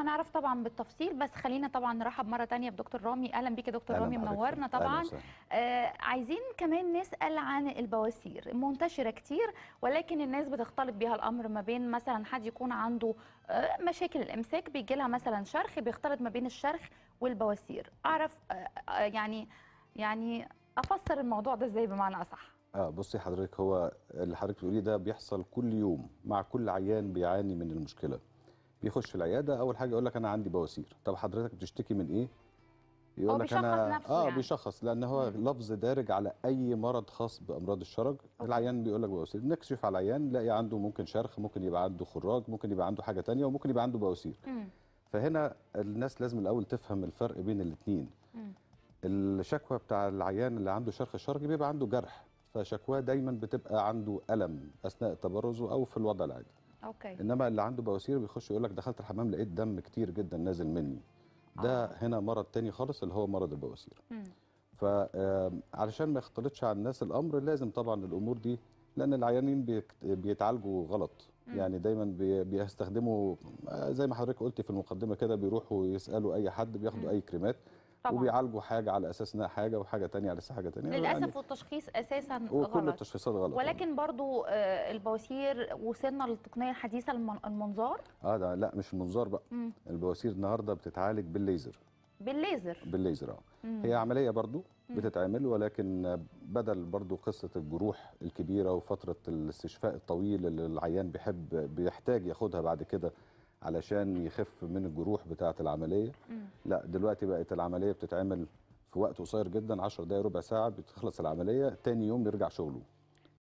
هنعرف طبعا بالتفصيل بس خلينا طبعا نرحب مره ثانيه بدكتور رامي اهلا بيك يا دكتور رامي منورنا طبعا آه عايزين كمان نسال عن البواسير منتشره كتير ولكن الناس بتختلط بيها الامر ما بين مثلا حد يكون عنده آه مشاكل الامساك بيجي لها مثلا شرخ بيختلط ما بين الشرخ والبواسير اعرف آه, آه، يعني يعني افسر الموضوع ده ازاي بمعنى اصح اه بصي حضرتك هو اللي حضرتك بتقوليه ده بيحصل كل يوم مع كل عيان بيعاني من المشكله بيخش العياده اول حاجه يقول لك انا عندي بواسير طب حضرتك بتشتكي من ايه يقول لك انا نفسه اه يعني. بيشخص لان هو مم. لفظ دارج على اي مرض خاص بامراض الشرج أوكي. العيان بيقول لك بواسير نكشف على العيان نلاقي عنده ممكن شرخ ممكن يبقى عنده خراج ممكن يبقى عنده حاجه ثانيه وممكن يبقى عنده بواسير فهنا الناس لازم الاول تفهم الفرق بين الاثنين الشكوى بتاع العيان اللي عنده شرخ الشرج بيبقى عنده جرح فشكواه دايما بتبقى عنده الم اثناء تبرزه او في الوضع العادي اوكي انما اللي عنده بواسير بيخش يقول لك دخلت الحمام لقيت دم كتير جدا نازل مني ده آه. هنا مرض تاني خالص اللي هو مرض البواسير فعلشان ما يختلطش على الناس الامر لازم طبعا الامور دي لان العيانين بيتعالجوا غلط مم. يعني دايما بيستخدموا آه، زي ما حضرتك قلتي في المقدمه كده بيروحوا يسالوا اي حد بياخدوا مم. اي كريمات طبعا. وبيعالجوا حاجه على اساس انها حاجه وحاجه ثانيه على اساس حاجه ثانيه للاسف يعني والتشخيص اساسا غلط وكل التشخيصات غلط ولكن يعني. برضو آه، البواسير وصلنا للتقنيه الحديثه المنظار اه ده لا مش المنظار بقى مم. البواسير النهارده بتتعالج بالليزر بالليزر بالليزر اه هي عمليه برضو بتتعمل ولكن بدل برضو قصه الجروح الكبيره وفتره الاستشفاء الطويل اللي العيان بيحب بيحتاج ياخدها بعد كده علشان يخف من الجروح بتاعه العمليه مم. لا دلوقتي بقت العمليه بتتعمل في وقت قصير جدا 10 دقائق ربع ساعه بتخلص العمليه تاني يوم بيرجع شغله